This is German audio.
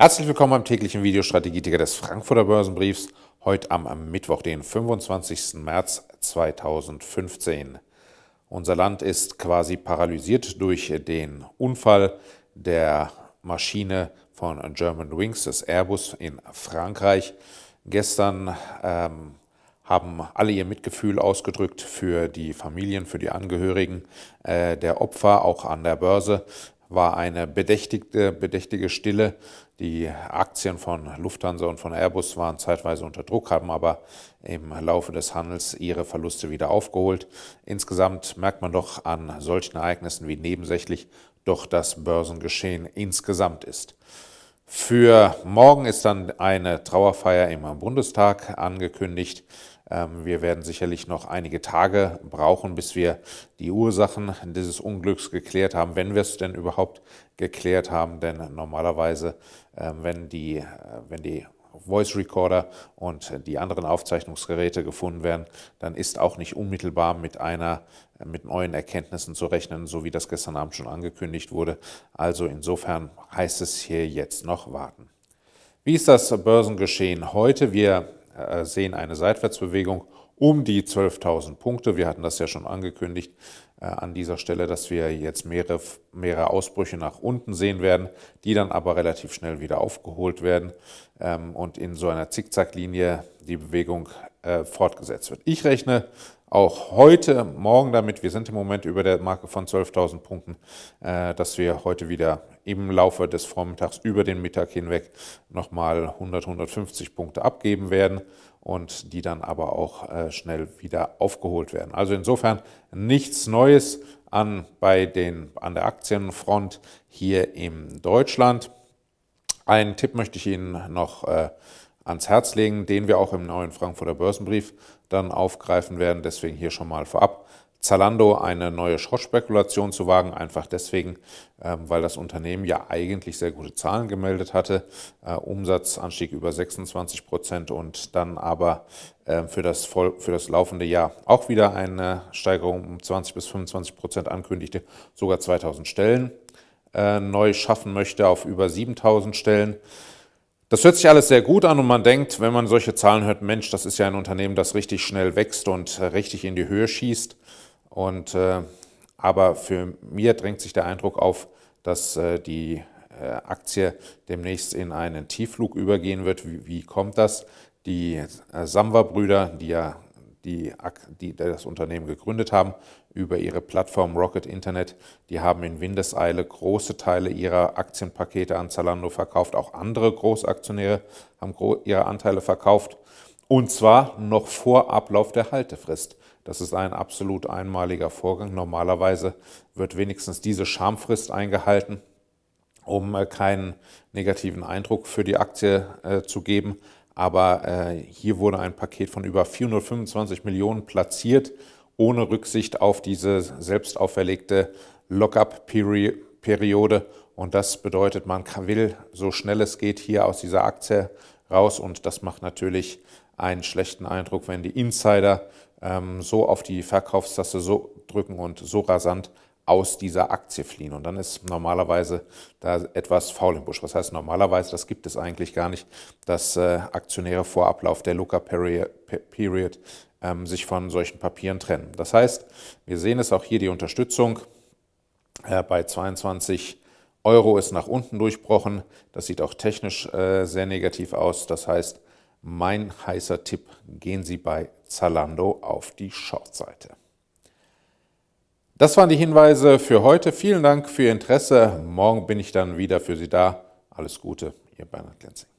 Herzlich willkommen beim täglichen Videostrategieticker des Frankfurter Börsenbriefs, heute am, am, Mittwoch, den 25. März 2015. Unser Land ist quasi paralysiert durch den Unfall der Maschine von German Wings, des Airbus in Frankreich. Gestern ähm, haben alle ihr Mitgefühl ausgedrückt für die Familien, für die Angehörigen äh, der Opfer, auch an der Börse war eine bedächtige, bedächtige Stille. Die Aktien von Lufthansa und von Airbus waren zeitweise unter Druck, haben aber im Laufe des Handels ihre Verluste wieder aufgeholt. Insgesamt merkt man doch an solchen Ereignissen wie nebensächlich doch das Börsengeschehen insgesamt ist. Für morgen ist dann eine Trauerfeier im Bundestag angekündigt. Ähm, wir werden sicherlich noch einige Tage brauchen, bis wir die Ursachen dieses Unglücks geklärt haben, wenn wir es denn überhaupt geklärt haben. Denn normalerweise, ähm, wenn die, äh, wenn die Voice Recorder und die anderen Aufzeichnungsgeräte gefunden werden, dann ist auch nicht unmittelbar mit einer äh, mit neuen Erkenntnissen zu rechnen, so wie das gestern Abend schon angekündigt wurde. Also insofern heißt es hier jetzt noch warten. Wie ist das Börsengeschehen heute? Wir äh, sehen eine Seitwärtsbewegung um die 12.000 Punkte. Wir hatten das ja schon angekündigt äh, an dieser Stelle, dass wir jetzt mehrere, mehrere Ausbrüche nach unten sehen werden, die dann aber relativ schnell wieder aufgeholt werden ähm, und in so einer Zickzacklinie die Bewegung äh, fortgesetzt wird. Ich rechne auch heute Morgen damit, wir sind im Moment über der Marke von 12.000 Punkten, äh, dass wir heute wieder im Laufe des Vormittags über den Mittag hinweg nochmal 100, 150 Punkte abgeben werden und die dann aber auch äh, schnell wieder aufgeholt werden. Also insofern nichts Neues an, bei den, an der Aktienfront hier in Deutschland. Einen Tipp möchte ich Ihnen noch äh, ans Herz legen, den wir auch im neuen Frankfurter Börsenbrief dann aufgreifen werden. Deswegen hier schon mal vorab. Zalando eine neue Schrottspekulation zu wagen, einfach deswegen, ähm, weil das Unternehmen ja eigentlich sehr gute Zahlen gemeldet hatte. Äh, Umsatzanstieg über 26 Prozent und dann aber ähm, für, das für das laufende Jahr auch wieder eine Steigerung um 20 bis 25 Prozent ankündigte, sogar 2000 Stellen äh, neu schaffen möchte auf über 7000 Stellen. Das hört sich alles sehr gut an und man denkt, wenn man solche Zahlen hört, Mensch, das ist ja ein Unternehmen, das richtig schnell wächst und äh, richtig in die Höhe schießt. Und, äh, aber für mir drängt sich der Eindruck auf, dass äh, die äh, Aktie demnächst in einen Tiefflug übergehen wird. Wie, wie kommt das? Die äh, Samwa-Brüder, die ja die, die das Unternehmen gegründet haben, über ihre Plattform Rocket Internet. Die haben in Windeseile große Teile ihrer Aktienpakete an Zalando verkauft. Auch andere Großaktionäre haben ihre Anteile verkauft. Und zwar noch vor Ablauf der Haltefrist. Das ist ein absolut einmaliger Vorgang. Normalerweise wird wenigstens diese Schamfrist eingehalten, um äh, keinen negativen Eindruck für die Aktie äh, zu geben. Aber äh, hier wurde ein Paket von über 425 Millionen platziert, ohne Rücksicht auf diese selbst auferlegte lockup periode Und das bedeutet, man will so schnell es geht hier aus dieser Aktie raus. Und das macht natürlich einen schlechten Eindruck, wenn die Insider ähm, so auf die Verkaufstaste so drücken und so rasant aus dieser Aktie fliehen. Und dann ist normalerweise da etwas faul im Busch. Was heißt normalerweise, das gibt es eigentlich gar nicht, dass äh, Aktionäre vor Ablauf der Looker-Period ähm, sich von solchen Papieren trennen. Das heißt, wir sehen es auch hier, die Unterstützung äh, bei 22 Euro ist nach unten durchbrochen. Das sieht auch technisch äh, sehr negativ aus. Das heißt, mein heißer Tipp, gehen Sie bei Zalando auf die Shortseite. Das waren die Hinweise für heute. Vielen Dank für Ihr Interesse. Morgen bin ich dann wieder für Sie da. Alles Gute, Ihr Bernhard Glenzing.